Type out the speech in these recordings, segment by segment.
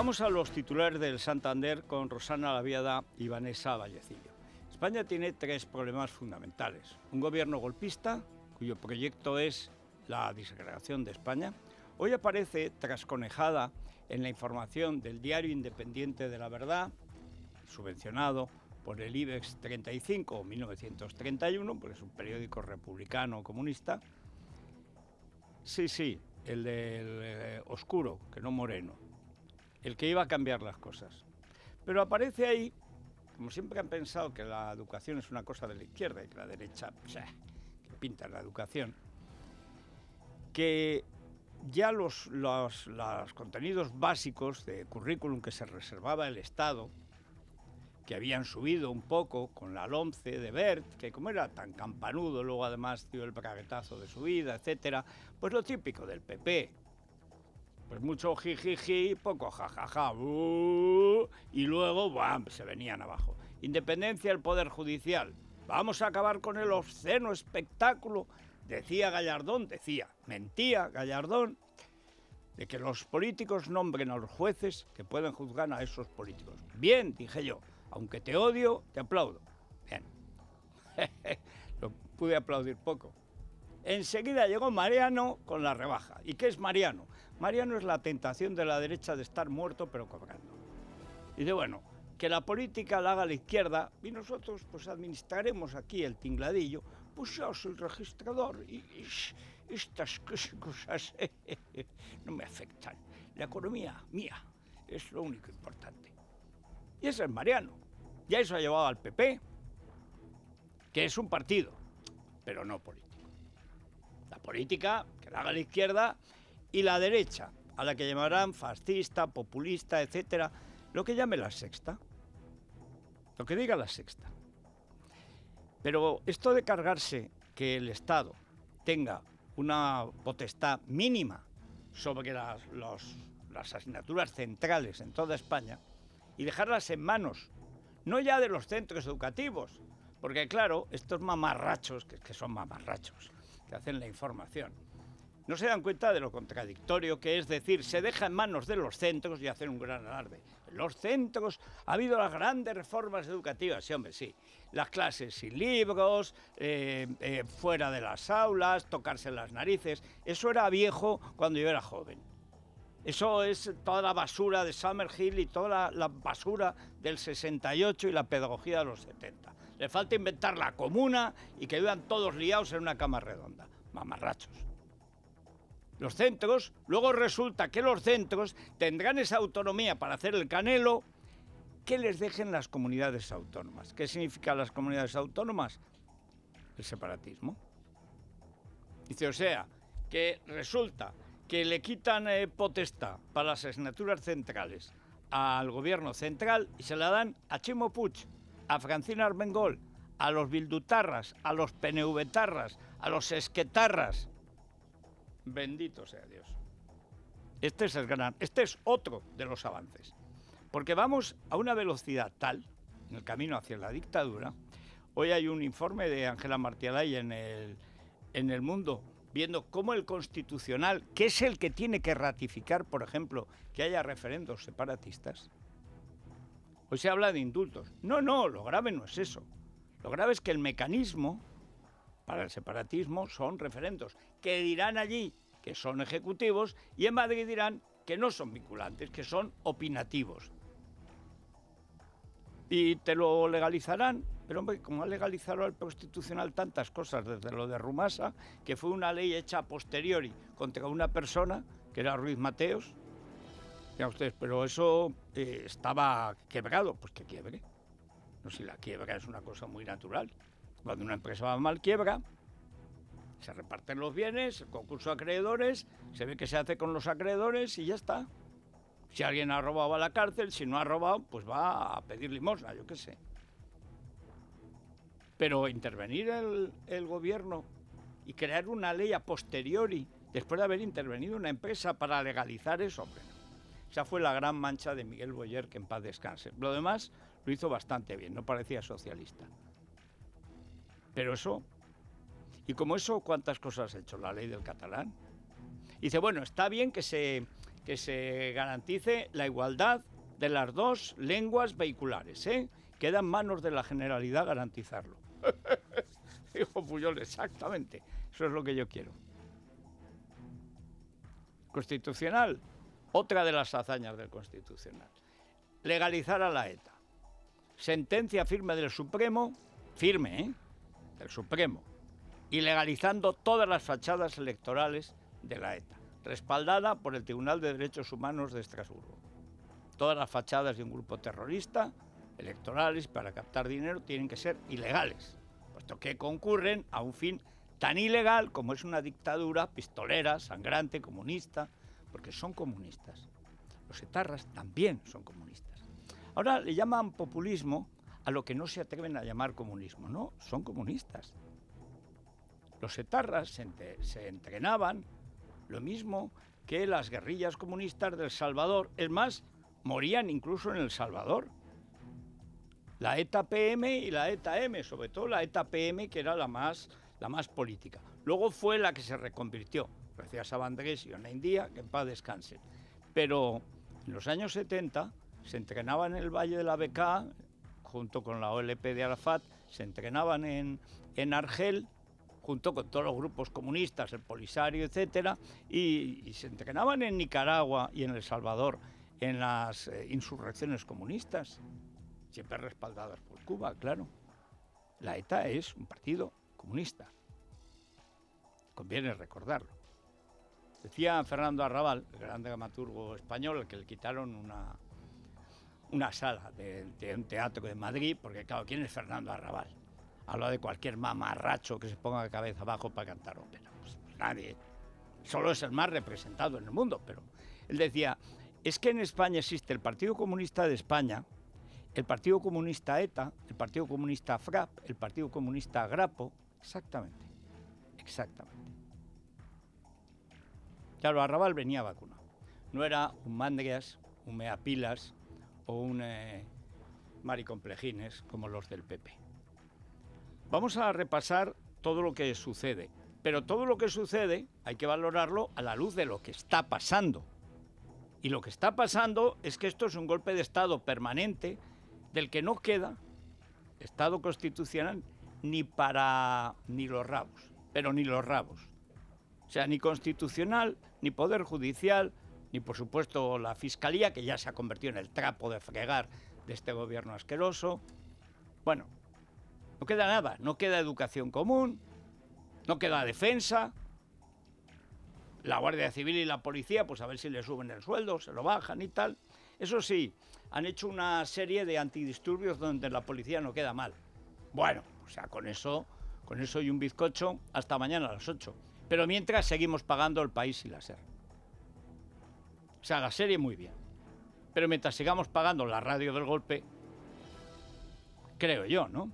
Vamos a los titulares del Santander con Rosana Laviada y Vanessa Vallecillo. España tiene tres problemas fundamentales. Un gobierno golpista, cuyo proyecto es la disgregación de España. Hoy aparece trasconejada en la información del diario independiente de la verdad, subvencionado por el IBEX 35 o 1931, porque es un periódico republicano comunista. Sí, sí, el del eh, oscuro, que no moreno el que iba a cambiar las cosas. Pero aparece ahí, como siempre han pensado que la educación es una cosa de la izquierda y que la derecha, pinta la educación, que ya los, los, contenidos básicos de currículum que se reservaba el Estado, que habían subido un poco con la LOMCE de Bert, que como era tan campanudo, luego además dio el braguetazo de su vida, etcétera, pues lo típico del PP, pues mucho jijiji, poco jajaja, uh, y luego bam, se venían abajo. Independencia del Poder Judicial. Vamos a acabar con el obsceno espectáculo, decía Gallardón, decía, mentía Gallardón, de que los políticos nombren a los jueces que pueden juzgar a esos políticos. Bien, dije yo, aunque te odio, te aplaudo. Bien. Lo pude aplaudir poco. Enseguida llegó Mariano con la rebaja. ¿Y qué es Mariano? Mariano es la tentación de la derecha de estar muerto pero cobrando. Y de bueno, que la política la haga la izquierda y nosotros pues administraremos aquí el tingladillo, pues yo soy registrador y, y estas cosas no me afectan. La economía mía es lo único importante. Y ese es Mariano. Ya eso ha llevado al PP, que es un partido, pero no político. La política, que la haga la izquierda, y la derecha, a la que llamarán fascista, populista, etcétera, lo que llame la sexta, lo que diga la sexta. Pero esto de cargarse que el Estado tenga una potestad mínima sobre las, las asignaturas centrales en toda España y dejarlas en manos, no ya de los centros educativos, porque claro, estos mamarrachos, que, que son mamarrachos, que hacen la información, no se dan cuenta de lo contradictorio que es decir, se deja en manos de los centros y hacen un gran alarde. Los centros, ha habido las grandes reformas educativas, sí, hombre, sí. Las clases sin libros, eh, eh, fuera de las aulas, tocarse las narices. Eso era viejo cuando yo era joven. Eso es toda la basura de Summerhill y toda la, la, basura del 68 y la pedagogía de los 70. Le falta inventar la comuna y que vivan todos liados en una cama redonda. Mamarrachos. Los centros, luego resulta que los centros tendrán esa autonomía para hacer el canelo que les dejen las comunidades autónomas. ¿Qué significa las comunidades autónomas? El separatismo. Dice, o sea, que resulta que le quitan eh, potestad para las asignaturas centrales al gobierno central y se la dan a Chimo Puch, a Francina Armengol, a los bildutarras, a los pnv-tarras, a los esquetarras, Bendito sea Dios. Este es, el gran, este es otro de los avances. Porque vamos a una velocidad tal, en el camino hacia la dictadura. Hoy hay un informe de Ángela Martialay en el, en el mundo viendo cómo el constitucional, que es el que tiene que ratificar, por ejemplo, que haya referendos separatistas, hoy se habla de indultos. No, no, lo grave no es eso. Lo grave es que el mecanismo para el separatismo son referendos que dirán allí que son ejecutivos y en Madrid dirán que no son vinculantes, que son opinativos. Y te lo legalizarán, pero hombre, como ha legalizado al constitucional tantas cosas, desde lo de Rumasa, que fue una ley hecha a posteriori contra una persona, que era Ruiz Mateos, ya ustedes, pero eso eh, estaba quebrado, pues que quiebre. No, si la quiebra es una cosa muy natural. Cuando una empresa va mal, quiebra, se reparten los bienes, el concurso de acreedores, se ve que se hace con los acreedores y ya está. Si alguien ha robado a la cárcel, si no ha robado, pues va a pedir limosna, yo qué sé. Pero intervenir el, gobierno y crear una ley a posteriori, después de haber intervenido una empresa para legalizar eso, hombre, esa fue la gran mancha de Miguel Boyer, que en paz descanse. Lo demás lo hizo bastante bien, no parecía socialista. Pero eso y como eso, ¿cuántas cosas ha hecho la ley del catalán? dice, bueno, está bien que se, que se garantice la igualdad de las dos lenguas vehiculares, ¿eh? Queda en manos de la generalidad garantizarlo. Dijo Puyol, pues exactamente, eso es lo que yo quiero. Constitucional, otra de las hazañas del Constitucional. Legalizar a la ETA. Sentencia firme del Supremo, firme, ¿eh? Del Supremo, ...ilegalizando todas las fachadas electorales de la ETA, respaldada por el Tribunal de Derechos Humanos de Estrasburgo. Todas las fachadas de un grupo terrorista, electorales para captar dinero, tienen que ser ilegales, puesto que concurren a un fin tan ilegal como es una dictadura pistolera, sangrante, comunista, porque son comunistas. Los etarras también son comunistas. Ahora le llaman populismo a lo que no se atreven a llamar comunismo, ¿no? Son comunistas. Los etarras se, entrenaban lo mismo que las guerrillas comunistas del Salvador. Es más, morían incluso en El Salvador. La ETA PM y la ETA M, sobre todo la ETA PM, que era la más, la más política. Luego fue la que se reconvirtió, gracias a Andrés y a India, que en paz descanse. Pero en los años 70 se entrenaban en el Valle de la Beca, junto con la OLP de Arafat, se entrenaban en, en Argel junto con todos los grupos comunistas, el Polisario, etcétera, y, se entrenaban en Nicaragua y en El Salvador en las eh, insurrecciones comunistas, siempre respaldadas por Cuba, claro. La ETA es un partido comunista. Conviene recordarlo. Decía Fernando Arrabal, el gran dramaturgo español, que le quitaron una, una sala de, un teatro de Madrid, porque claro, ¿quién es Fernando Arrabal? habla de cualquier mamarracho que se ponga la cabeza abajo para cantar ópera. Pues, nadie. Solo es el más representado en el mundo, pero él decía, es que en España existe el Partido Comunista de España, el Partido Comunista ETA, el Partido Comunista FRAP, el Partido Comunista Grapo, exactamente, exactamente. Claro, Arrabal venía vacunado. No era un mandrias, un meapilas o un eh, maricomplejines como los del PP. Vamos a repasar todo lo que sucede, pero todo lo que sucede hay que valorarlo a la luz de lo que está pasando. Y lo que está pasando es que esto es un golpe de Estado permanente del que no queda Estado constitucional ni para ni los rabos, pero ni los rabos. O sea, ni constitucional, ni poder judicial, ni por supuesto la fiscalía, que ya se ha convertido en el trapo de fregar de este gobierno asqueroso. Bueno, no queda nada, no queda educación común, no queda defensa. La Guardia Civil y la policía, pues a ver si le suben el sueldo, se lo bajan y tal. Eso sí, han hecho una serie de antidisturbios donde la policía no queda mal. Bueno, o sea, con eso, con eso y un bizcocho, hasta mañana a las 8. Pero mientras seguimos pagando el país y la SER. O sea, la serie muy bien. Pero mientras sigamos pagando la radio del golpe, creo yo, ¿no?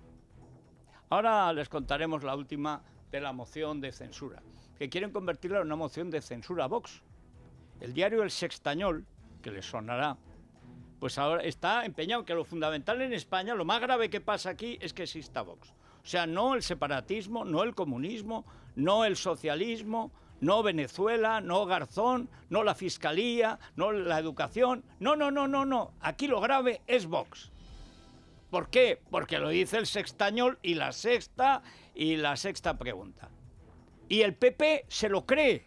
Ahora les contaremos la última de la moción de censura, que quieren convertirla en una moción de censura a Vox. El diario El Sextañol, que les sonará, pues ahora está empeñado que lo fundamental en España, lo más grave que pasa aquí es que exista Vox. O sea, no el separatismo, no el comunismo, no el socialismo, no Venezuela, no Garzón, no la fiscalía, no la educación. No, no, no, no, no. Aquí lo grave es Vox. ¿Por qué? Porque lo dice el sextañol y la sexta y la sexta pregunta. Y el PP se lo cree.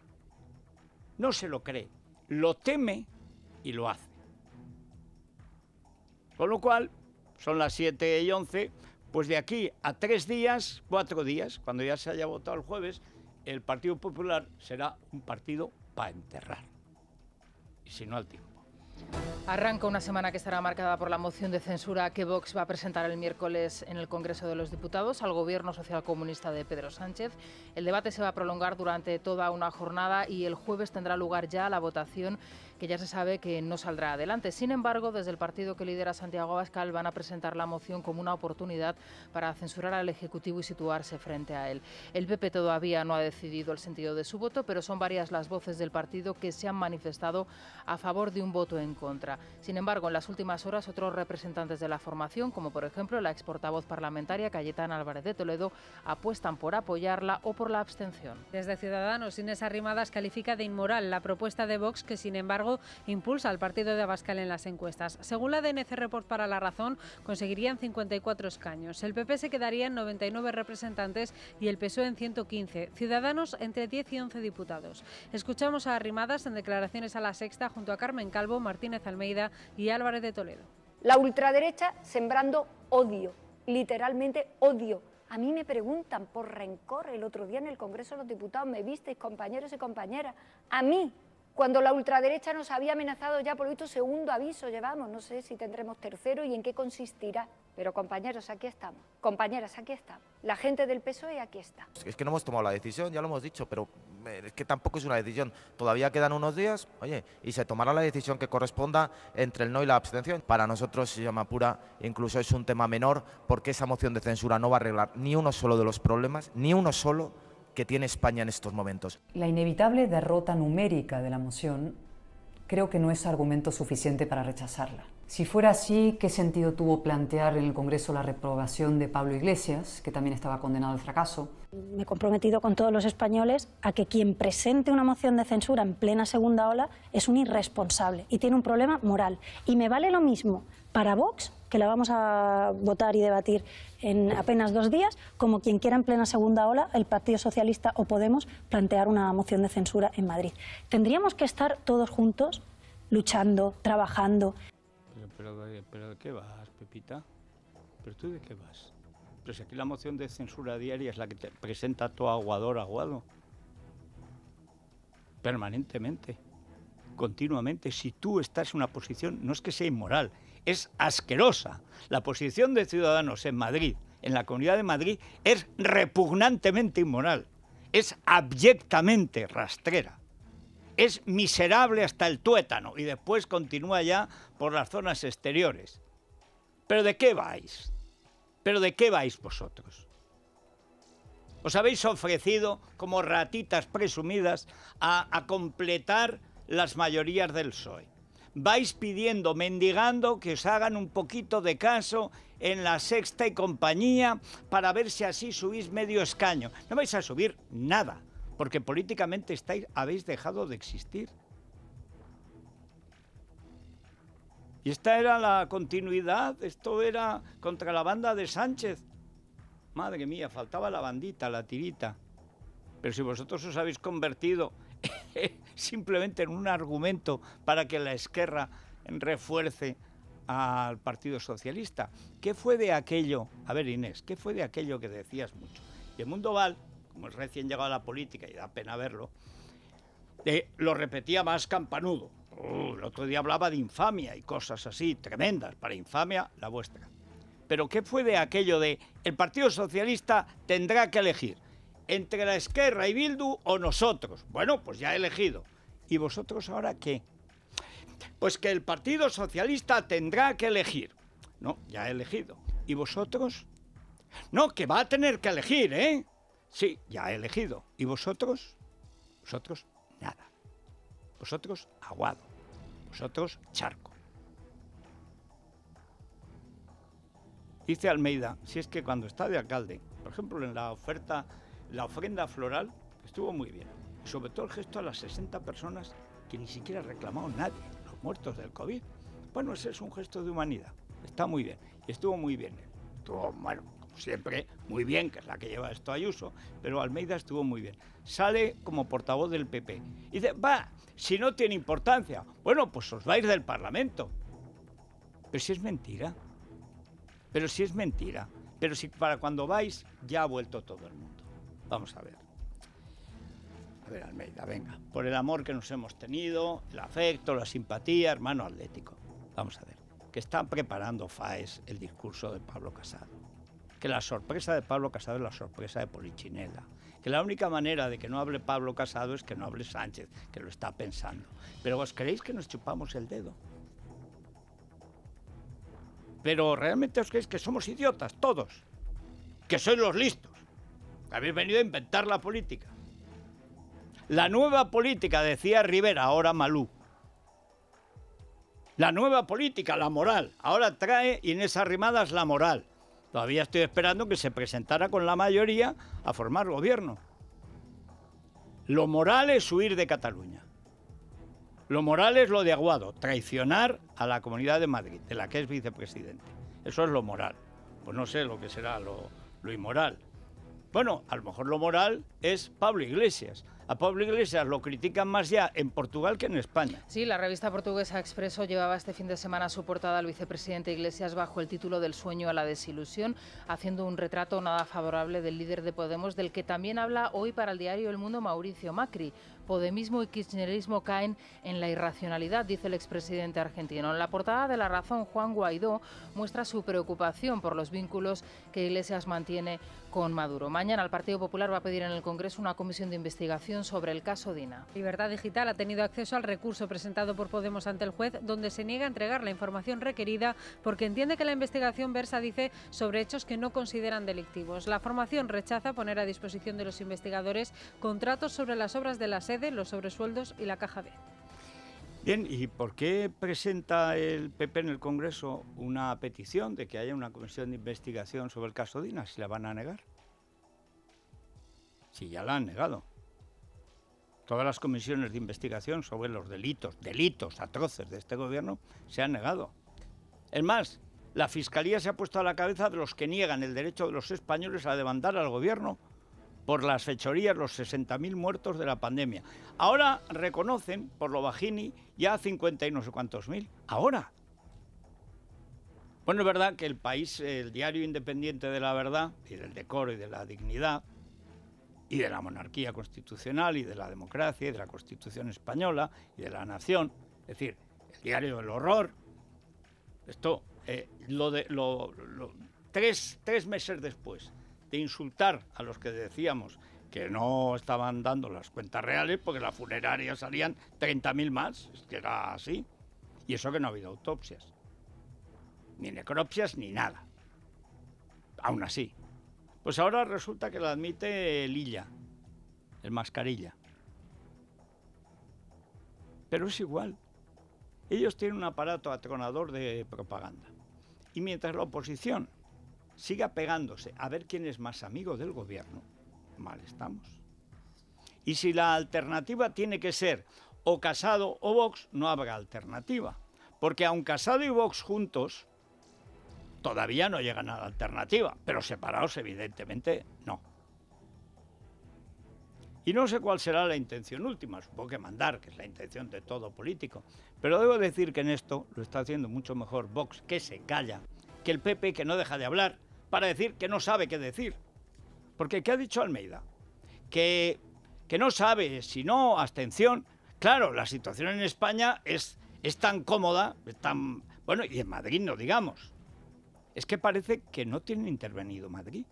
No se lo cree. Lo teme y lo hace. Con lo cual, son las 7 y 11, pues de aquí a tres días, cuatro días, cuando ya se haya votado el jueves, el Partido Popular será un partido para enterrar. Y si no al tiempo. Arranca una semana que estará marcada por la moción de censura que Vox va a presentar el miércoles en el Congreso de los Diputados al Gobierno Socialcomunista de Pedro Sánchez. El debate se va a prolongar durante toda una jornada y el jueves tendrá lugar ya la votación que ya se sabe que no saldrá adelante. Sin embargo, desde el partido que lidera Santiago Abascal van a presentar la moción como una oportunidad para censurar al Ejecutivo y situarse frente a él. El PP todavía no ha decidido el sentido de su voto, pero son varias las voces del partido que se han manifestado a favor de un voto en contra. Sin embargo, en las últimas horas otros representantes de la formación, como por ejemplo la exportavoz parlamentaria Cayetán Álvarez de Toledo, apuestan por apoyarla o por la abstención. Desde Ciudadanos, Inés Arrimadas califica de inmoral la propuesta de Vox que, sin embargo, impulsa al partido de Abascal en las encuestas. Según la DNC Report para La Razón, conseguirían 54 escaños. El PP se quedaría en 99 representantes y el PSOE en 115. Ciudadanos entre 10 y 11 diputados. Escuchamos a Arrimadas en declaraciones a la sexta junto a Carmen Calvo, Martínez Almeida y Álvarez de Toledo. La ultraderecha sembrando odio, literalmente odio. A mí me preguntan por rencor el otro día en el Congreso de los Diputados, me visteis compañeros y compañeras, a mí cuando la ultraderecha nos había amenazado ya, por lo visto, segundo aviso llevamos, no sé si tendremos tercero y en qué consistirá. Pero compañeros, aquí estamos. Compañeras, aquí estamos. La gente del PSOE aquí está. Es que no hemos tomado la decisión, ya lo hemos dicho, pero eh, es que tampoco es una decisión. Todavía quedan unos días, oye, y se tomará la decisión que corresponda entre el no y la abstención. Para nosotros, se llama pura, incluso es un tema menor, porque esa moción de censura no va a arreglar ni uno solo de los problemas, ni uno solo que tiene España en estos momentos. La inevitable derrota numérica de la moción creo que no es argumento suficiente para rechazarla. Si fuera así, ¿qué sentido tuvo plantear en el Congreso la reprobación de Pablo Iglesias, que también estaba condenado al fracaso? Me he comprometido con todos los españoles a que quien presente una moción de censura en plena segunda ola es un irresponsable y tiene un problema moral. Y me vale lo mismo para Vox que la vamos a votar y debatir en apenas dos días, como quien quiera en plena segunda ola el Partido Socialista o Podemos plantear una moción de censura en Madrid. Tendríamos que estar todos juntos luchando, trabajando. Pero, ¿de qué vas, Pepita? ¿Pero tú de qué vas? Pero si aquí la moción de censura diaria es la que te presenta tu aguador aguado. Permanentemente, continuamente. Si tú estás en una posición, no es que sea inmoral, es asquerosa. La posición de Ciudadanos en Madrid, en la Comunidad de Madrid, es repugnantemente inmoral, es abyectamente rastrera, es miserable hasta el tuétano y después continúa ya por las zonas exteriores. ¿Pero de qué vais? ¿Pero de qué vais vosotros? Os habéis ofrecido como ratitas presumidas a, a completar las mayorías del PSOE vais pidiendo, mendigando que os hagan un poquito de caso en la sexta y compañía para ver si así subís medio escaño. No vais a subir nada, porque políticamente estáis, habéis dejado de existir. Y esta era la continuidad, esto era contra la banda de Sánchez. Madre mía, faltaba la bandita, la tirita. Pero si vosotros os habéis convertido simplemente en un argumento para que la Esquerra refuerce al Partido Socialista. ¿Qué fue de aquello? A ver, Inés, ¿qué fue de aquello que decías mucho? Y el mundo Val, como es recién llegado a la política y da pena verlo, eh, lo repetía más campanudo. Uh, el otro día hablaba de infamia y cosas así tremendas. Para infamia, la vuestra. Pero ¿qué fue de aquello de el Partido Socialista tendrá que elegir? entre la Esquerra y Bildu o nosotros. Bueno, pues ya he elegido. ¿Y vosotros ahora qué? Pues que el Partido Socialista tendrá que elegir. No, ya he elegido. ¿Y vosotros? No, que va a tener que elegir, ¿eh? Sí, ya he elegido. ¿Y vosotros? Vosotros, nada. Vosotros, aguado. Vosotros, charco. Dice Almeida, si es que cuando está de alcalde, por ejemplo, en la oferta la ofrenda floral, estuvo muy bien. sobre todo el gesto a las 60 personas que ni siquiera reclamado nadie, los muertos del COVID. Bueno, ese es un gesto de humanidad. Está muy bien. Y estuvo muy bien. Estuvo, bueno, como siempre, muy bien, que es la que lleva esto Ayuso, pero Almeida estuvo muy bien. Sale como portavoz del PP. Y dice, va, si no tiene importancia, bueno, pues os vais del Parlamento. Pero si es mentira. Pero si es mentira. Pero si para cuando vais ya ha vuelto todo el mundo. Vamos a ver. A ver, Almeida, venga. Por el amor que nos hemos tenido, el afecto, la simpatía, hermano atlético. Vamos a ver. Que están preparando FAES el discurso de Pablo Casado. Que la sorpresa de Pablo Casado es la sorpresa de Polichinela. Que la única manera de que no hable Pablo Casado es que no hable Sánchez, que lo está pensando. Pero ¿os creéis que nos chupamos el dedo? Pero realmente os creéis que somos idiotas, todos. Que sois los listos. Habéis venido a inventar la política. La nueva política, decía Rivera, ahora Malú. La nueva política, la moral. Ahora trae y en esas rimadas la moral. Todavía estoy esperando que se presentara con la mayoría a formar gobierno. Lo moral es huir de Cataluña. Lo moral es lo de Aguado, traicionar a la Comunidad de Madrid, de la que es vicepresidente. Eso es lo moral. Pues no sé lo que será lo inmoral. Bueno, a lo mejor lo moral es Pablo Iglesias. A Pablo Iglesias lo critican más ya en Portugal que en España. Sí, la revista portuguesa Expreso llevaba este fin de semana su portada al vicepresidente Iglesias bajo el título del sueño a la desilusión, haciendo un retrato nada favorable del líder de Podemos, del que también habla hoy para el diario El Mundo Mauricio Macri podemismo y kirchnerismo caen en la irracionalidad, dice el expresidente argentino. En la portada de La Razón, Juan Guaidó muestra su preocupación por los vínculos que Iglesias mantiene con Maduro. Mañana el Partido Popular va a pedir en el Congreso una comisión de investigación sobre el caso Dina. Libertad Digital ha tenido acceso al recurso presentado por Podemos ante el juez, donde se niega a entregar la información requerida porque entiende que la investigación versa, dice, sobre hechos que no consideran delictivos. La formación rechaza poner a disposición de los investigadores contratos sobre las obras de la sede los sobresueldos y la caja B. Bien, ¿y por qué presenta el PP en el Congreso una petición de que haya una comisión de investigación sobre el caso Dina? Si la van a negar. Si ya la han negado. Todas las comisiones de investigación sobre los delitos, delitos atroces de este gobierno se han negado. Es más, la Fiscalía se ha puesto a la cabeza de los que niegan el derecho de los españoles a demandar al gobierno por las fechorías los 60.000 muertos de la pandemia. Ahora reconocen, por lo bajini, ya 50 y no sé cuántos mil. Ahora. Bueno, es verdad que el país, el diario independiente de la verdad, y del decoro y de la dignidad, y de la monarquía constitucional, y de la democracia, y de la constitución española, y de la nación, es decir, el diario del horror, esto, eh, lo de, tres meses después de insultar a los que decíamos que no estaban dando las cuentas reales porque las funerarias salían 30.000 más, que era así. Y eso que no ha habido autopsias, ni necropsias, ni nada. Aún así. Pues ahora resulta que la admite Lilla, el mascarilla. Pero es igual. Ellos tienen un aparato atronador de propaganda. Y mientras la oposición ...siga pegándose a ver quién es más amigo del gobierno, mal estamos. Y si la alternativa tiene que ser o Casado o Vox, no haga alternativa. Porque aun Casado y Vox juntos, todavía no llegan a la alternativa, pero separados evidentemente no. Y no sé cuál será la intención última, supongo que mandar, que es la intención de todo político, pero debo decir que en esto lo está haciendo mucho mejor Vox, que se calla, que el PP, que no deja de hablar, para decir que no sabe qué decir. Porque ¿qué ha dicho Almeida? Que, que no sabe, si no, abstención. Claro, la situación en España es, es tan cómoda, es tan... Bueno, y en Madrid no digamos. Es que parece que no tiene intervenido Madrid.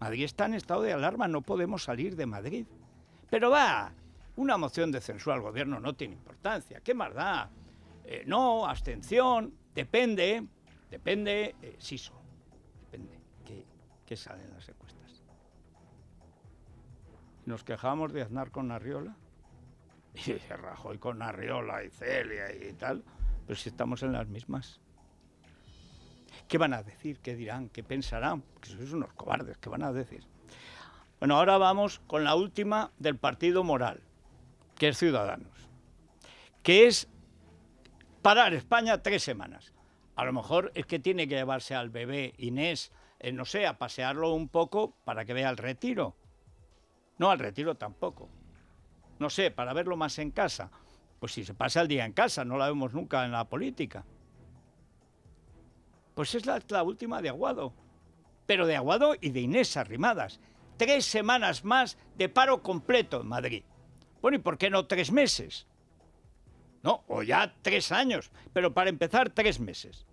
Madrid está en estado de alarma, no podemos salir de Madrid. Pero va, una moción de censura al gobierno no tiene importancia. ¿Qué más da? Eh, no, abstención, depende, depende, sí, eh, son que salen las encuestas. Nos quejamos de Aznar con Arriola, y Rajoy con Arriola y Celia y tal, pero si estamos en las mismas. ¿Qué van a decir? ¿Qué dirán? ¿Qué pensarán? Porque sois unos cobardes, ¿qué van a decir? Bueno, ahora vamos con la última del partido moral, que es Ciudadanos, que es parar España tres semanas. A lo mejor es que tiene que llevarse al bebé Inés eh, no sé, a pasearlo un poco para que vea el retiro. No, al retiro tampoco. No sé, para verlo más en casa. Pues si se pasa el día en casa, no la vemos nunca en la política. Pues es la, última de Aguado. Pero de Aguado y de Inés Arrimadas. Tres semanas más de paro completo en Madrid. Bueno, ¿y por qué no tres meses? No, o ya tres años, pero para empezar tres meses.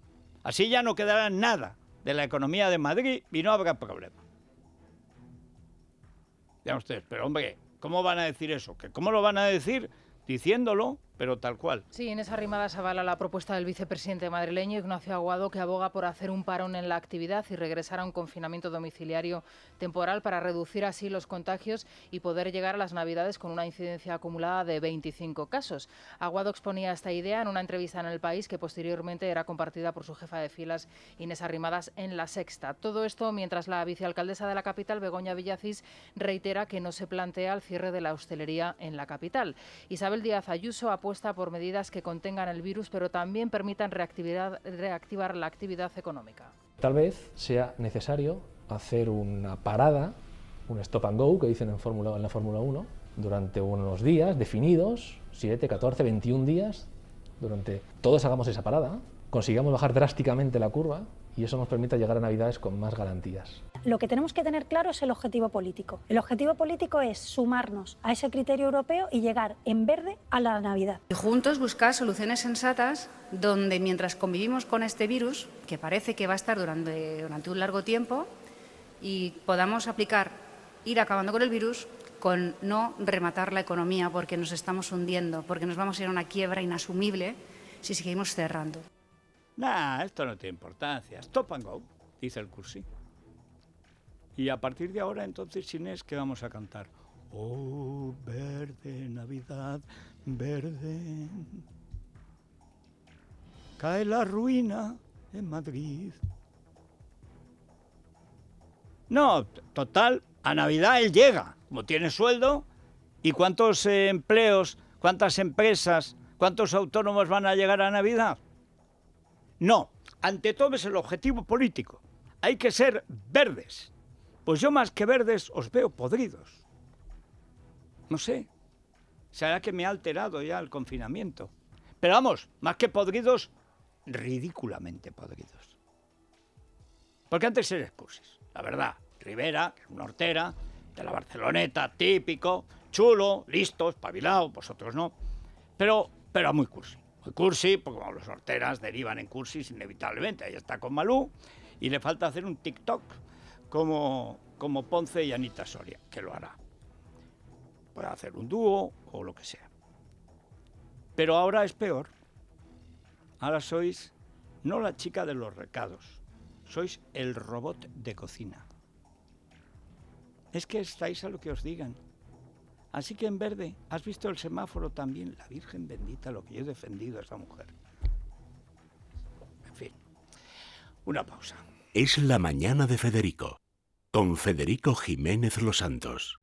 Así ya no quedará nada de la economía de Madrid y no habrá problema. Ya ustedes, pero hombre, ¿cómo van a decir eso? ¿Que ¿Cómo lo van a decir? Diciéndolo pero tal cual. Sí, en esa avala la propuesta del vicepresidente madrileño Ignacio Aguado, que aboga por hacer un parón en la actividad y regresar a un confinamiento domiciliario temporal para reducir así los contagios y poder llegar a las Navidades con una incidencia acumulada de 25 casos. Aguado exponía esta idea en una entrevista en El País que posteriormente era compartida por su jefa de filas Inés Arrimadas en La Sexta. Todo esto mientras la vicealcaldesa de la capital, Begoña Villacís, reitera que no se plantea el cierre de la hostelería en la capital. Isabel Díaz Ayuso ha por medidas que contengan el virus, pero también permitan reactivar la actividad económica. Tal vez sea necesario hacer una parada, un stop and go, que dicen en, en la Fórmula 1, durante unos días definidos, 7, 14, 21 días, durante todos hagamos esa parada, consigamos bajar drásticamente la curva, y eso nos permite llegar a Navidades con más garantías. Lo que tenemos que tener claro es el objetivo político. El objetivo político es sumarnos a ese criterio europeo y llegar en verde a la Navidad. juntos buscar soluciones sensatas donde mientras convivimos con este virus, que parece que va a estar durante, durante un largo tiempo, y podamos aplicar ir acabando con el virus con no rematar la economía porque nos estamos hundiendo, porque nos vamos a ir a una quiebra inasumible si seguimos cerrando. Nah, esto no tiene importancia. Stop and go, dice el cursi. Y a partir de ahora, entonces, Inés, ¿qué vamos a cantar? Oh, verde Navidad, verde. Cae la ruina en Madrid. No, total, a Navidad él llega, como tiene sueldo. ¿Y cuántos empleos, cuántas empresas, cuántos autónomos van a llegar a Navidad? No, ante todo es el objetivo político. Hay que ser verdes. Pues yo más que verdes os veo podridos. No sé. Será que me ha alterado ya el confinamiento. Pero vamos, más que podridos, ridículamente podridos. Porque antes eres cursis, la verdad. Rivera, que una hortera, de la Barceloneta, típico, chulo, listos, espabilado, vosotros no. Pero, pero muy cursi. Cursi, porque los horteras derivan en cursis inevitablemente, ahí está con Malú, y le falta hacer un TikTok como, como Ponce y Anita Soria, que lo hará. Puede hacer un dúo o lo que sea. Pero ahora es peor. Ahora sois no la chica de los recados, sois el robot de cocina. Es que estáis a lo que os digan. Así que en verde, ¿has visto el semáforo también? La Virgen bendita, lo que yo he defendido a esa mujer. En fin, una pausa. Es la mañana de Federico, con Federico Jiménez Los Santos.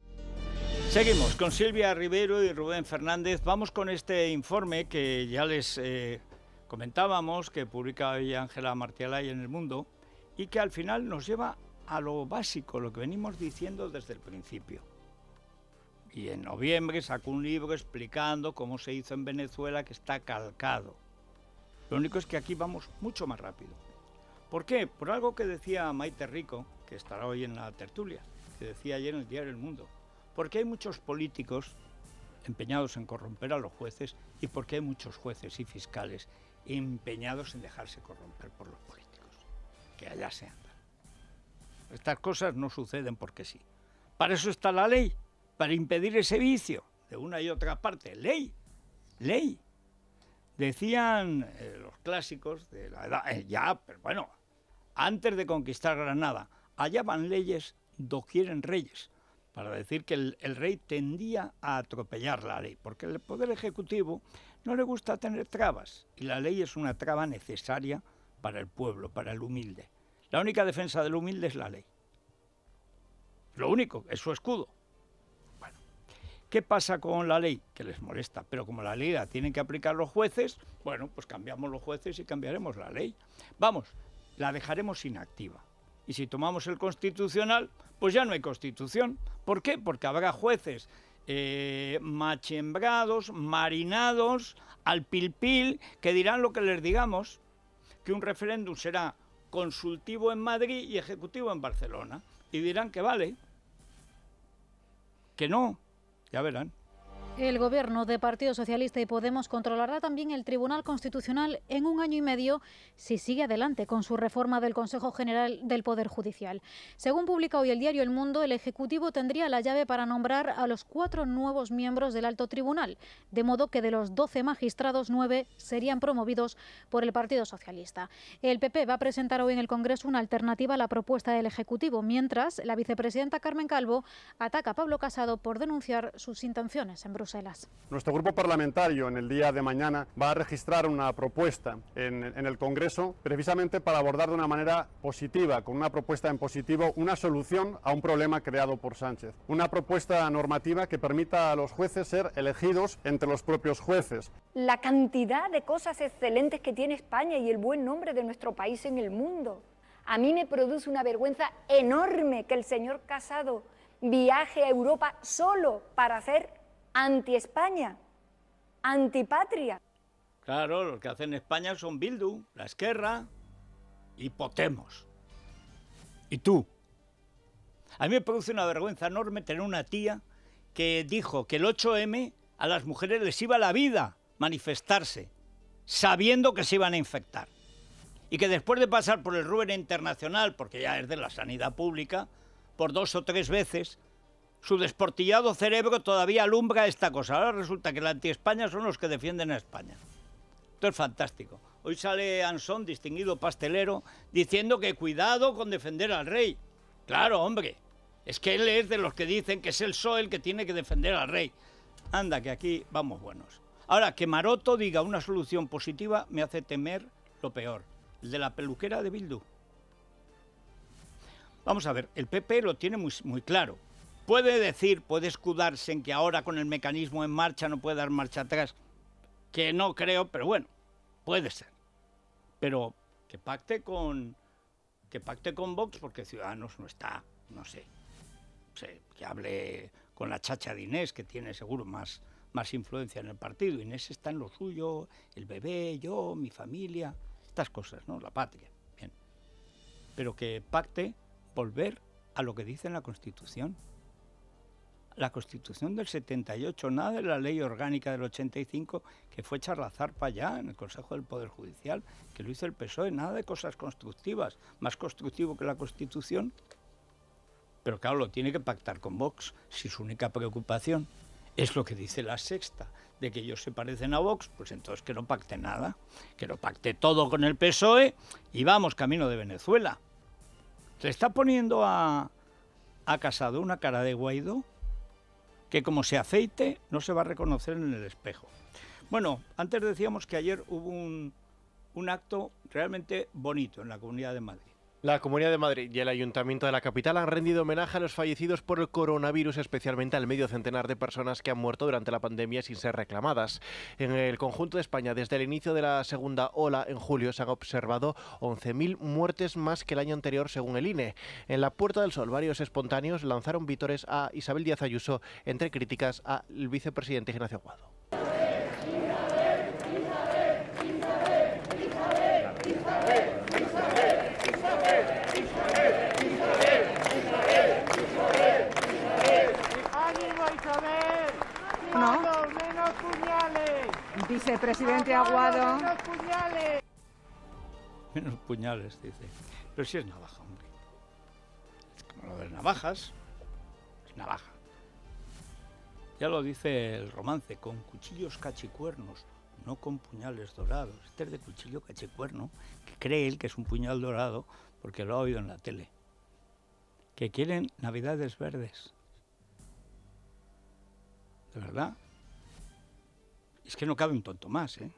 Seguimos con Silvia Rivero y Rubén Fernández. Vamos con este informe que ya les eh, comentábamos, que publica hoy Ángela Martialay en El Mundo, y que al final nos lleva a lo básico, lo que venimos diciendo desde el principio. Y en noviembre sacó un libro explicando cómo se hizo en Venezuela que está calcado. Lo único es que aquí vamos mucho más rápido. ¿Por qué? Por algo que decía Maite Rico, que estará hoy en la tertulia, que decía ayer en el diario El Mundo. Porque hay muchos políticos empeñados en corromper a los jueces y porque hay muchos jueces y fiscales empeñados en dejarse corromper por los políticos. Que allá se andan. Estas cosas no suceden porque sí. Para eso está la ley para impedir ese vicio de una y otra parte. Ley, ley. Decían eh, los clásicos de la edad, eh, ya, pero bueno, antes de conquistar Granada, hallaban leyes leyes quieren reyes, para decir que el, el, rey tendía a atropellar la ley, porque el poder ejecutivo no le gusta tener trabas, y la ley es una traba necesaria para el pueblo, para el humilde. La única defensa del humilde es la ley. Lo único, es su escudo. ¿Qué pasa con la ley? Que les molesta, pero como la ley la tienen que aplicar los jueces, bueno, pues cambiamos los jueces y cambiaremos la ley. Vamos, la dejaremos inactiva. Y si tomamos el constitucional, pues ya no hay constitución. ¿Por qué? Porque habrá jueces eh, machembrados, marinados, al pilpil, que dirán lo que les digamos, que un referéndum será consultivo en Madrid y ejecutivo en Barcelona. Y dirán que vale, que no, ya verán. El gobierno de Partido Socialista y Podemos controlará también el Tribunal Constitucional en un año y medio si sigue adelante con su reforma del Consejo General del Poder Judicial. Según publica hoy el diario El Mundo, el Ejecutivo tendría la llave para nombrar a los cuatro nuevos miembros del Alto Tribunal, de modo que de los 12 magistrados, nueve serían promovidos por el Partido Socialista. El PP va a presentar hoy en el Congreso una alternativa a la propuesta del Ejecutivo, mientras la vicepresidenta Carmen Calvo ataca a Pablo Casado por denunciar sus intenciones en Bruselas. Nuestro grupo parlamentario en el día de mañana va a registrar una propuesta en, en el Congreso precisamente para abordar de una manera positiva, con una propuesta en positivo, una solución a un problema creado por Sánchez. Una propuesta normativa que permita a los jueces ser elegidos entre los propios jueces. La cantidad de cosas excelentes que tiene España y el buen nombre de nuestro país en el mundo. A mí me produce una vergüenza enorme que el señor Casado viaje a Europa solo para hacer anti-España, antipatria. Claro, los que hacen España son Bildu, la Esquerra y Potemos. ¿Y tú? A mí me produce una vergüenza enorme tener una tía que dijo que el 8M a las mujeres les iba la vida manifestarse, sabiendo que se iban a infectar. Y que después de pasar por el Rubén Internacional, porque ya es de la sanidad pública, por dos o tres veces, su desportillado cerebro todavía alumbra esta cosa. Ahora resulta que la anti-España son los que defienden a España. Esto es fantástico. Hoy sale Ansón, distinguido pastelero, diciendo que cuidado con defender al rey. Claro, hombre. Es que él es de los que dicen que es el sol e el que tiene que defender al rey. Anda, que aquí vamos buenos. Ahora, que Maroto diga una solución positiva me hace temer lo peor. El de la peluquera de Bildu. Vamos a ver, el PP lo tiene muy claro. Puede decir, puede escudarse en que ahora con el mecanismo en marcha no puede dar marcha atrás, que no creo, pero bueno, puede ser. Pero que pacte con que pacte con Vox porque Ciudadanos no está, no sé. que hable con la chacha de Inés, que tiene seguro más, más influencia en el partido. Inés está en lo suyo, el bebé, yo, mi familia, estas cosas, ¿no? La patria. Bien. Pero que pacte volver a lo que dice en la Constitución la Constitución del 78, nada de la ley orgánica del 85, que fue zarpa ya en el Consejo del Poder Judicial, que lo hizo el PSOE, nada de cosas constructivas, más constructivo que la Constitución. Pero claro, lo tiene que pactar con Vox, si su única preocupación es lo que dice la sexta, de que ellos se parecen a Vox, pues entonces que no pacte nada, que lo pacte todo con el PSOE y vamos camino de Venezuela. Se está poniendo a, a Casado una cara de Guaidó que como se aceite no se va a reconocer en el espejo. Bueno, antes decíamos que ayer hubo un, un acto realmente bonito en la Comunidad de Madrid. La Comunidad de Madrid y el Ayuntamiento de la capital han rendido homenaje a los fallecidos por el coronavirus, especialmente al medio centenar de personas que han muerto durante la pandemia sin ser reclamadas. En el conjunto de España, desde el inicio de la segunda ola en julio, se han observado 11.000 muertes más que el año anterior, según el INE. En la Puerta del Sol, varios espontáneos lanzaron vítores a Isabel Díaz Ayuso, entre críticas al vicepresidente Ignacio Aguado. dice presidente Aguado. Menos puñales. Menos puñales, dice. Pero si es navaja, hombre. Como lo de navajas, es navaja. Ya lo dice el romance, con cuchillos cachicuernos, no con puñales dorados. Este es de cuchillo cachicuerno, que cree él que es un puñal dorado porque lo ha oído en la tele. Que quieren navidades verdes. ¿De verdad? Es que no cabe un tonto más, ¿eh?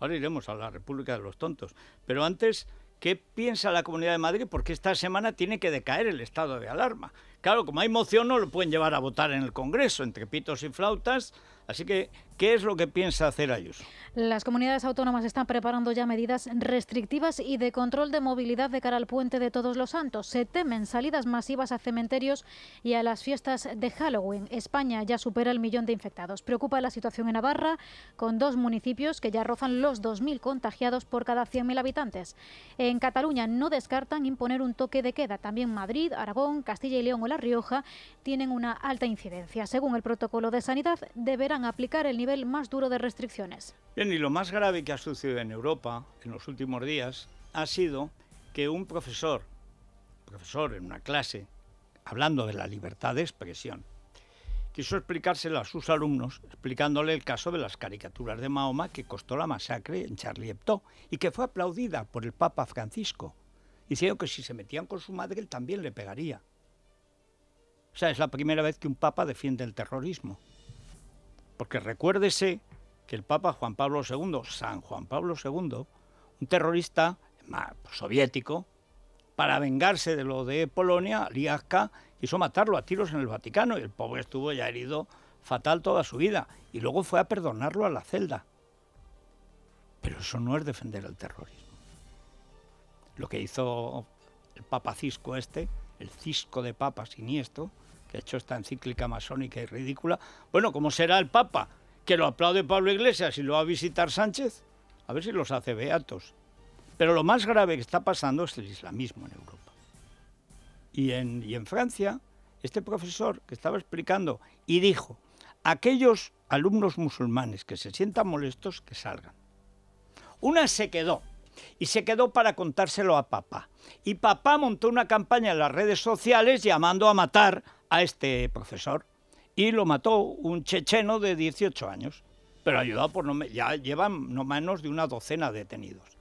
Ahora iremos a la República de los Tontos. Pero antes, ¿qué piensa la Comunidad de Madrid? Porque esta semana tiene que decaer el estado de alarma. Claro, como hay moción, no lo pueden llevar a votar en el Congreso, entre pitos y flautas. Así que, ¿qué es lo que piensa hacer Ayuso? Las comunidades autónomas están preparando ya medidas restrictivas y de control de movilidad de cara al puente de Todos los Santos. Se temen salidas masivas a cementerios y a las fiestas de Halloween. España ya supera el millón de infectados. Preocupa la situación en Navarra, con dos municipios que ya rozan los 2.000 contagiados por cada 100.000 habitantes. En Cataluña no descartan imponer un toque de queda. También Madrid, Aragón, Castilla y León o La Rioja tienen una alta incidencia. Según el protocolo de sanidad, deberán aplicar el nivel más duro de restricciones. Bien, y lo más grave que ha sucedido en Europa en los últimos días ha sido que un profesor, profesor en una clase, hablando de la libertad de expresión, quiso explicárselo a sus alumnos explicándole el caso de las caricaturas de Mahoma que costó la masacre en Charlie Hebdo y que fue aplaudida por el Papa Francisco, diciendo que si se metían con su madre él también le pegaría. O sea, es la primera vez que un papa defiende el terrorismo. Porque recuérdese que el Papa Juan Pablo II, San Juan Pablo II, un terrorista soviético, para vengarse de lo de Polonia, Liaska quiso matarlo a tiros en el Vaticano y el pobre estuvo ya herido fatal toda su vida y luego fue a perdonarlo a la celda. Pero eso no es defender el terrorismo. Lo que hizo el Papa Cisco este, el Cisco de Papa siniestro, que ha hecho esta encíclica masónica y ridícula. Bueno, ¿cómo será el Papa? Que lo aplaude Pablo Iglesias y lo va a visitar Sánchez. A ver si los hace beatos. Pero lo más grave que está pasando es el islamismo en Europa. Y en, en Francia, este profesor que estaba explicando y dijo, aquellos alumnos musulmanes que se sientan molestos, que salgan. Una se quedó y se quedó para contárselo a papá. Y papá montó una campaña en las redes sociales llamando a matar a este profesor y lo mató un checheno de 18 años, pero ayudado por no, ya llevan no menos de una docena de detenidos.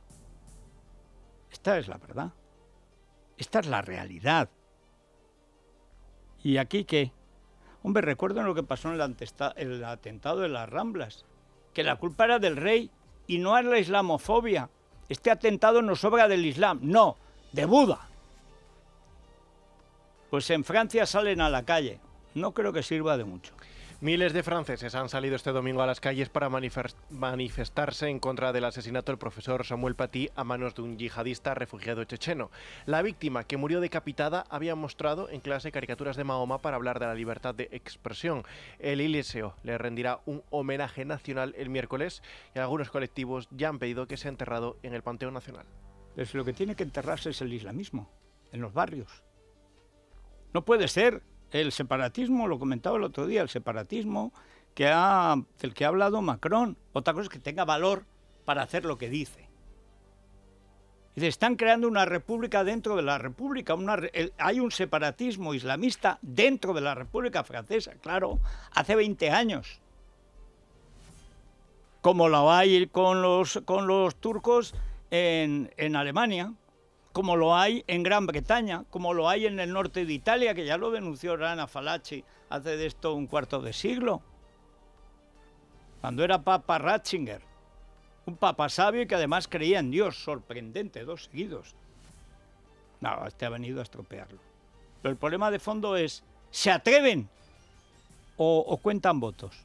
Esta es la verdad. Esta es la realidad. ¿Y aquí qué? Hombre, recuerden lo que pasó en el, el atentado de las Ramblas, que la culpa era del rey y no es la islamofobia. Este atentado no sobra del Islam, no, de Buda. Pues en Francia salen a la calle. No creo que sirva de mucho. Miles de franceses han salido este domingo a las calles para manifestarse en contra del asesinato del profesor Samuel Paty a manos de un yihadista refugiado checheno. La víctima, que murió decapitada, había mostrado en clase caricaturas de Mahoma para hablar de la libertad de expresión. El Eliseo le rendirá un homenaje nacional el miércoles y algunos colectivos ya han pedido que sea enterrado en el Panteón Nacional. Pues lo que tiene que enterrarse es el islamismo, en los barrios. No puede ser el separatismo, lo comentaba el otro día, el separatismo que ha, del que ha hablado Macron. Otra cosa es que tenga valor para hacer lo que dice. Y están creando una república dentro de la república. hay un separatismo islamista dentro de la república francesa, claro, hace 20 años. Como lo hay con los, con los turcos en, en Alemania, como lo hay en Gran Bretaña, como lo hay en el norte de Italia, que ya lo denunció Rana Falachi hace de esto un cuarto de siglo, cuando era Papa Ratzinger, un papa sabio y que además creía en Dios, sorprendente, dos seguidos. No, este ha venido a estropearlo. Pero el problema de fondo es, ¿se atreven o, cuentan votos?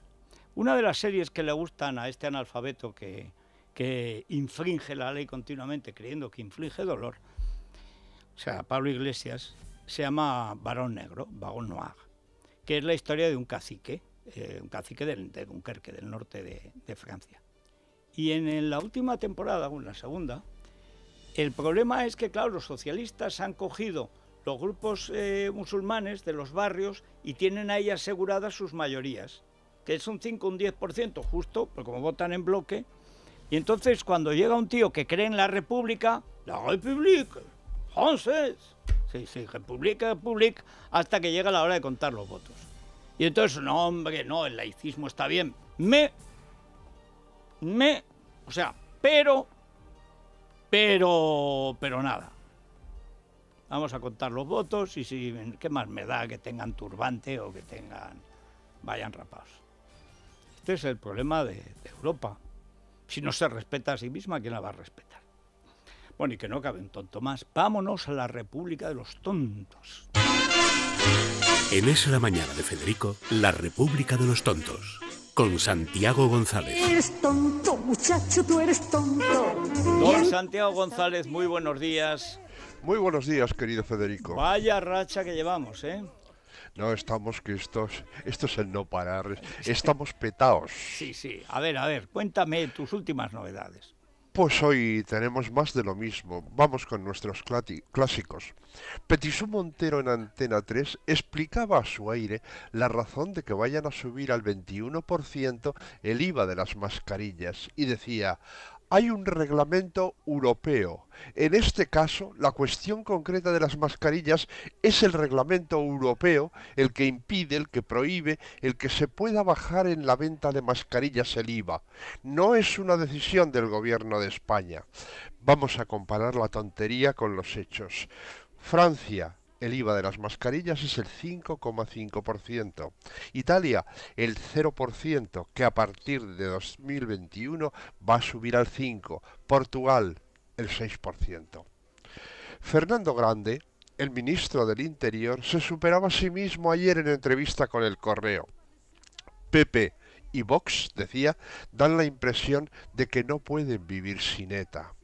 Una de las series que le gustan a este analfabeto que, que infringe la ley continuamente creyendo que inflige dolor o sea, Pablo Iglesias, se llama Barón Negro, Barón Noir, que es la historia de un cacique, eh, un cacique del, de Dunkerque, del norte de, Francia. Y en, la última temporada, o en la segunda, el problema es que, claro, los socialistas han cogido los grupos eh, musulmanes de los barrios y tienen ahí aseguradas sus mayorías, que es un 5 un 10%, justo, porque como votan en bloque. Y entonces, cuando llega un tío que cree en la República, la República, entonces, sí, sí, República, hasta que llega la hora de contar los votos. Y entonces, no, hombre, no, el laicismo está bien. Me, me, o sea, pero, pero, pero nada. Vamos a contar los votos y si, ¿qué más me da que tengan turbante o que tengan, vayan rapados? Este es el problema de, de Europa. Si no se respeta a sí misma, ¿quién la va a respetar? Bueno, y que no caben tonto más. Vámonos a la República de los Tontos. En esa la Mañana de Federico, la República de los Tontos, con Santiago González. Eres tonto, muchacho, tú eres tonto. Don Santiago González, muy buenos días. Muy buenos días, querido Federico. Vaya racha que llevamos, ¿eh? No, estamos que estos, esto es el no parar, estamos petados. Sí, sí. A ver, a ver, cuéntame tus últimas novedades. Pues hoy tenemos más de lo mismo. Vamos con nuestros clásicos. Petisú Montero en Antena 3 explicaba a su aire la razón de que vayan a subir al 21% el IVA de las mascarillas y decía, hay un reglamento europeo. En este caso, la cuestión concreta de las mascarillas es el reglamento europeo el que impide, el que prohíbe, el que se pueda bajar en la venta de mascarillas el IVA. No es una decisión del gobierno de España. Vamos a comparar la tontería con los hechos. Francia, el IVA de las mascarillas es el 5,5%. Italia, el 0%, que a partir de 2021 va a subir al 5%. Portugal, el 6%. Fernando Grande, el ministro del Interior, se superaba a sí mismo ayer en entrevista con el correo. Pepe y Vox, decía, dan la impresión de que no pueden vivir sin ETA.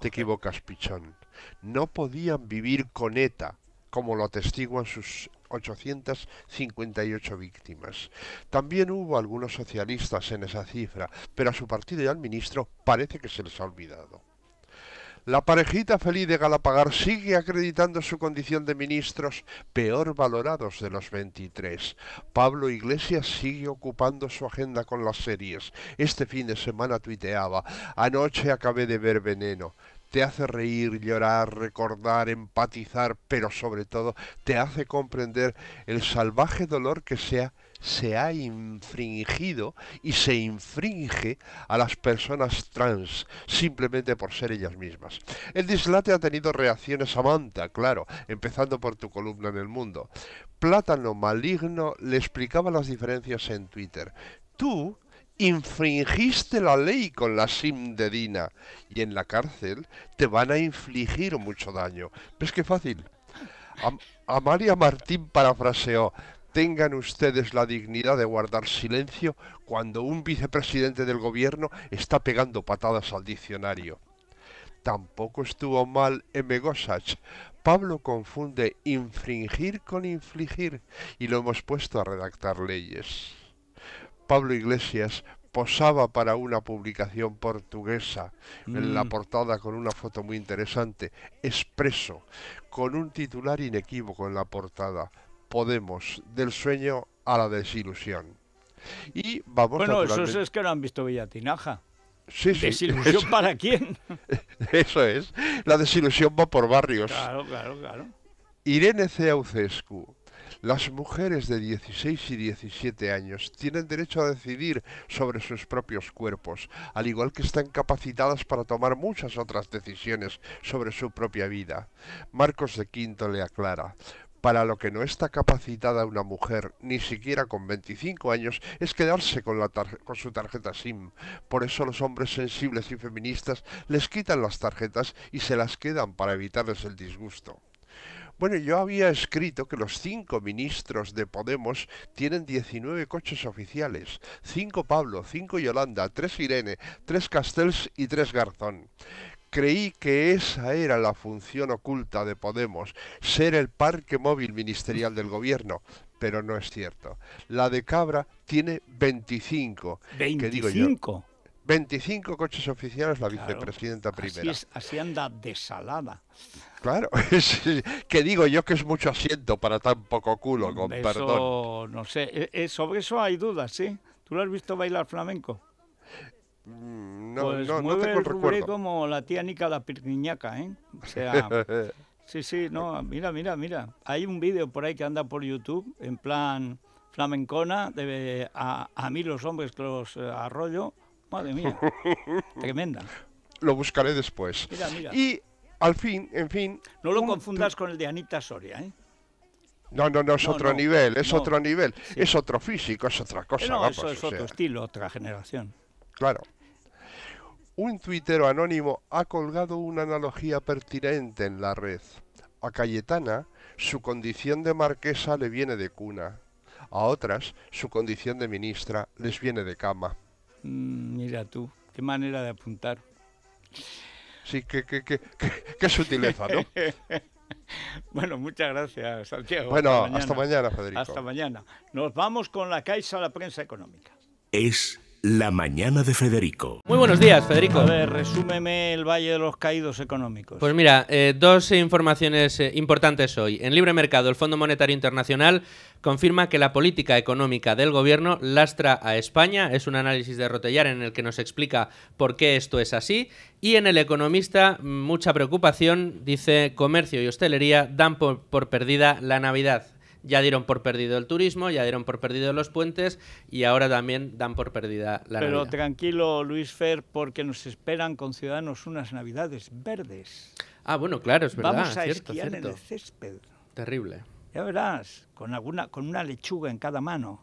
Te equivocas, pichón no podían vivir con ETA, como lo atestiguan sus 858 víctimas. También hubo algunos socialistas en esa cifra, pero a su partido y al ministro parece que se les ha olvidado. La parejita feliz de Galapagar sigue acreditando su condición de ministros peor valorados de los 23. Pablo Iglesias sigue ocupando su agenda con las series. Este fin de semana tuiteaba, anoche acabé de ver veneno te hace reír, llorar, recordar, empatizar, pero sobre todo te hace comprender el salvaje dolor que sea se ha infringido y se infringe a las personas trans simplemente por ser ellas mismas. El dislate ha tenido reacciones a manta, claro, empezando por tu columna en el mundo. Plátano Maligno le explicaba las diferencias en Twitter. Tú infringiste la ley con la SIM de DINA y en la cárcel te van a infligir mucho daño. ¿Ves qué fácil? A, María Martín parafraseó, tengan ustedes la dignidad de guardar silencio cuando un vicepresidente del gobierno está pegando patadas al diccionario. Tampoco estuvo mal M. Gosach. Pablo confunde infringir con infligir y lo hemos puesto a redactar leyes. Pablo Iglesias posaba para una publicación portuguesa en la mm. portada con una foto muy interesante, expreso, con un titular inequívoco en la portada, Podemos, del sueño a la desilusión. Y vamos Bueno, eso es que no han visto Villatinaja. Sí, ¿Desilusión para quién? Eso es. La desilusión va por barrios. Claro, claro, claro. Irene Ceaucescu, las mujeres de 16 y 17 años tienen derecho a decidir sobre sus propios cuerpos, al igual que están capacitadas para tomar muchas otras decisiones sobre su propia vida. Marcos de Quinto le aclara, para lo que no está capacitada una mujer, ni siquiera con 25 años, es quedarse con, su tarjeta SIM. Por eso los hombres sensibles y feministas les quitan las tarjetas y se las quedan para evitarles el disgusto. Bueno, yo había escrito que los cinco ministros de Podemos tienen 19 coches oficiales. Cinco Pablo, cinco Yolanda, tres Irene, tres Castells y tres Garzón. Creí que esa era la función oculta de Podemos, ser el parque móvil ministerial del gobierno, pero no es cierto. La de Cabra tiene 25. ¿25? digo 25 coches oficiales la vicepresidenta primera. Así, anda desalada. Claro, es, que digo yo que es mucho asiento para tan poco culo, mm, con perdón. No sé, e, e, sobre eso hay dudas, ¿sí? ¿Tú lo has visto bailar flamenco? Mm, pues no, no, mueve no el como la tía Nica la Pirquiñaca ¿eh? sí, sí, no, mira, mira, mira. Hay un vídeo por ahí que anda por YouTube en plan flamencona, de, a, a mí los hombres que los eh, arroyo Madre mía. Tremenda. Lo buscaré después. Y al fin, en fin. No lo confundas con el de Anita Soria, ¿eh? No, no, no, es otro nivel, es otro nivel, es otro físico, es otra cosa. eso es otro estilo, otra generación. Claro. Un tuitero anónimo ha colgado una analogía pertinente en la red. A Cayetana, su condición de marquesa le viene de cuna. A otras, su condición de ministra les viene de cama. Mm, mira tú, qué manera de apuntar. Sí, qué, qué, qué, qué sutileza, ¿no? Bueno, muchas gracias, Santiago. Bueno, hasta mañana. hasta Federico. Hasta mañana. Nos vamos con la Caixa a la prensa económica. Es la mañana de Federico. Muy buenos días, Federico. resúmeme el Valle de los Caídos Económicos. Pues mira, eh, dos informaciones eh, importantes hoy. En Libre Mercado, el Fondo Monetario Internacional confirma que la política económica del gobierno lastra a España. Es un análisis de Rotellar en el que nos explica por qué esto es así. Y en El Economista, mucha preocupación, dice comercio y hostelería dan por perdida la Navidad ya dieron por perdido el turismo, ya dieron por perdido los puentes y ahora también dan por perdida la Pero tranquilo, Luis Fer, porque nos esperan con Ciudadanos unas Navidades verdes. Ah, bueno, claro, es verdad. Vamos a cierto, esquiar en el césped. Terrible. Ya verás, con, alguna, con una lechuga en cada mano.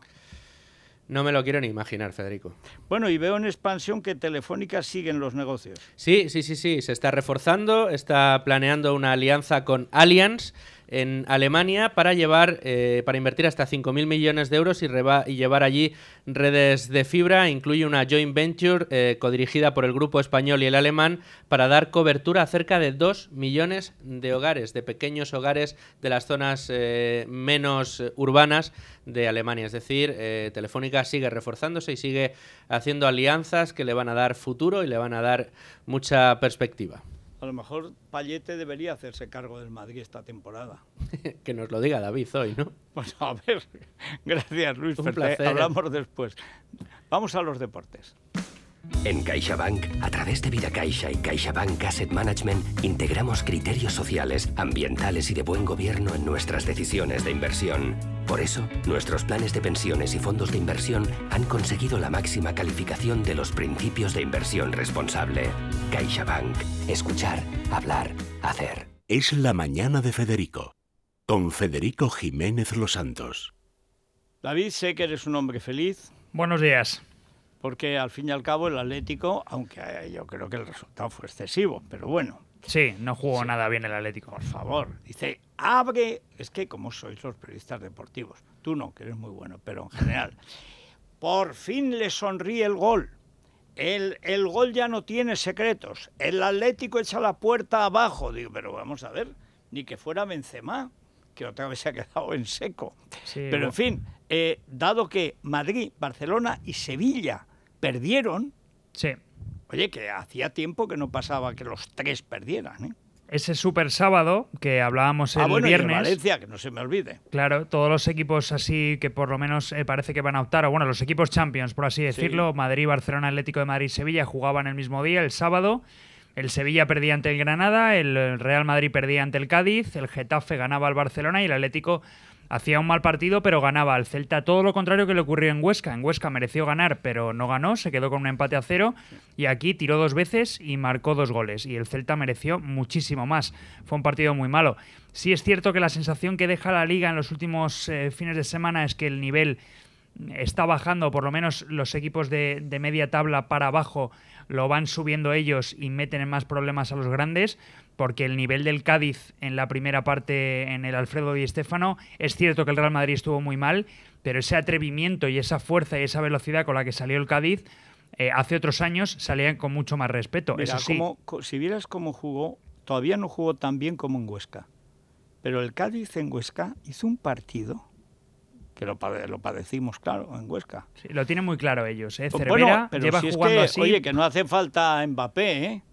No me lo quiero ni imaginar, Federico. Bueno, y veo en expansión que Telefónica sigue en los negocios. Sí, sí, sí, sí. Se está reforzando, está planeando una alianza con Allianz en Alemania para llevar, eh, para invertir hasta 5.000 millones de euros y, llevar allí redes de fibra. Incluye una joint venture eh, codirigida por el grupo español y el alemán para dar cobertura a cerca de 2 millones de hogares, de pequeños hogares de las zonas eh, menos urbanas de Alemania. Es decir, Telefónica sigue reforzándose y sigue haciendo alianzas que le van a dar futuro y le van a dar mucha perspectiva. A lo mejor Payete debería hacerse cargo del Madrid esta temporada. que nos lo diga David hoy, ¿no? Pues a ver, gracias Luis. Hablamos después. Vamos a los deportes. En CaixaBank, a través de Vida Caixa y CaixaBank Asset Management, integramos criterios sociales, ambientales y de buen gobierno en nuestras decisiones de inversión. Por eso, nuestros planes de pensiones y fondos de inversión han conseguido la máxima calificación de los principios de inversión responsable. CaixaBank. Escuchar, hablar, hacer. Es la mañana de Federico. Con Federico Jiménez Los Santos. David, sé que eres un hombre feliz. Buenos días porque al fin y al cabo el Atlético, aunque eh, yo creo que el resultado fue excesivo, pero bueno, Sí, no jugó nada bien el Atlético. Por favor, dice, abre. Ah, es que como sois los periodistas deportivos, tú no, que eres muy bueno, pero en general. Por fin le sonríe el gol. El, gol ya no tiene secretos. El Atlético echa la puerta abajo. Digo, pero vamos a ver, ni que fuera Benzema, que otra vez se ha quedado en seco. pero en fin, eh, dado que Madrid, Barcelona y Sevilla perdieron, sí. Oye, que hacía tiempo que no pasaba que los tres perdieran, ¿eh? ese super sábado que hablábamos ah, el viernes. Y Valencia, que no se me olvide. Claro, todos los equipos así que por lo menos eh, parece que van a optar, o bueno, los equipos champions, por así decirlo, Madrid, Barcelona, Atlético de Madrid, Sevilla jugaban el mismo día, el sábado. El Sevilla perdía ante el Granada, el Real Madrid perdía ante el Cádiz, el Getafe ganaba al Barcelona y el Atlético Hacía un mal partido, pero ganaba al Celta. Todo lo contrario que le ocurrió en Huesca. En Huesca mereció ganar, pero no ganó, se quedó con un empate a cero. Y aquí tiró dos veces y marcó dos goles. Y el Celta mereció muchísimo más. Fue un partido muy malo. Sí es cierto que la sensación que deja la liga en los últimos eh, fines de semana es que el nivel está bajando, por lo menos los equipos de, media tabla para abajo lo van subiendo ellos y meten en más problemas a los grandes, porque el nivel del Cádiz en la primera parte en el Alfredo y Estefano, es cierto que el Real Madrid estuvo muy mal, pero ese atrevimiento y esa fuerza y esa velocidad con la que salió el Cádiz, eh, hace otros años salían con mucho más respeto. como, si vieras cómo jugó, todavía no jugó tan bien como en Huesca, pero el Cádiz en Huesca hizo un partido que lo, padecimos, claro, en Huesca. Sí, lo tienen muy claro ellos, ¿eh? Pues Cervera pero lleva jugando es así. Oye, que no hace falta Mbappé, ¿eh?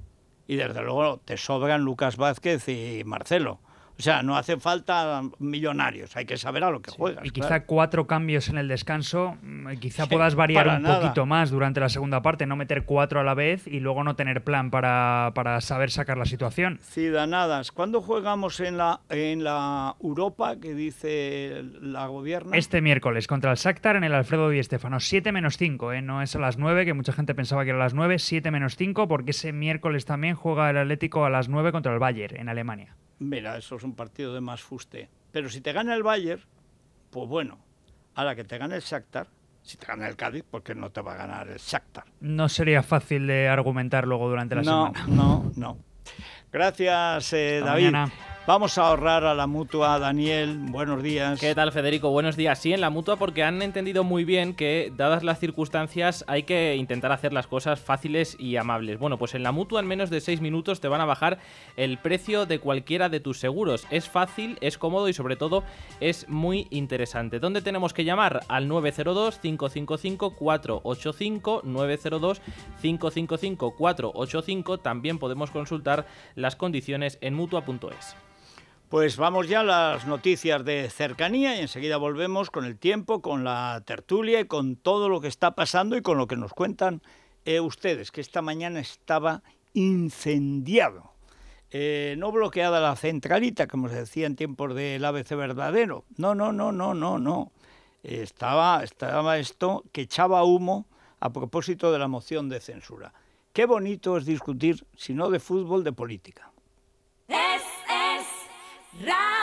Y desde luego te sobran Lucas Vázquez y Marcelo. O sea, no hace falta millonarios, hay que saber a lo que juegas. Y quizá cuatro cambios en el descanso, mm, quizá puedas variar un poquito más durante la segunda parte, no meter cuatro a la vez y luego no tener plan para, saber sacar la situación. Ciudadanas, ¿cuándo jugamos en la, en la Europa que dice la gobierno? Este miércoles contra el Shakhtar en el Alfredo Di Estefano, 7 menos 5, ¿eh? no es a las 9, que mucha gente pensaba que era a las 9, 7 menos 5, porque ese miércoles también juega el Atlético a las 9 contra el Bayern en Alemania. Mira, eso es un partido de más fuste. Pero si te gana el Bayern, pues bueno, a la que te gane el Shakhtar, si te gana el Cádiz, porque no te va a ganar el Shakhtar. No sería fácil de argumentar luego durante la semana. No, no, no. Gracias, eh, David. Vamos a ahorrar a la mutua. Daniel, buenos días. ¿Qué tal, Federico? Buenos días. Sí, en la mutua porque han entendido muy bien que, dadas las circunstancias, hay que intentar hacer las cosas fáciles y amables. Bueno, pues en la mutua en menos de seis minutos te van a bajar el precio de cualquiera de tus seguros. Es fácil, es cómodo y sobre todo es muy interesante. ¿Dónde tenemos que llamar? Al 902-555-485, 902-555-485. También podemos consultar las condiciones en mutua.es. Pues vamos ya a las noticias de cercanía y enseguida volvemos con el tiempo, con la tertulia y con todo lo que está pasando y con lo que nos cuentan eh, ustedes, que esta mañana estaba incendiado. Eh, no bloqueada la centralita, como se decía en tiempos del ABC verdadero. No, no, no, no, no, no. estaba, estaba esto que echaba humo a propósito de la moción de censura. Qué bonito es discutir, si no de fútbol, de política. Right.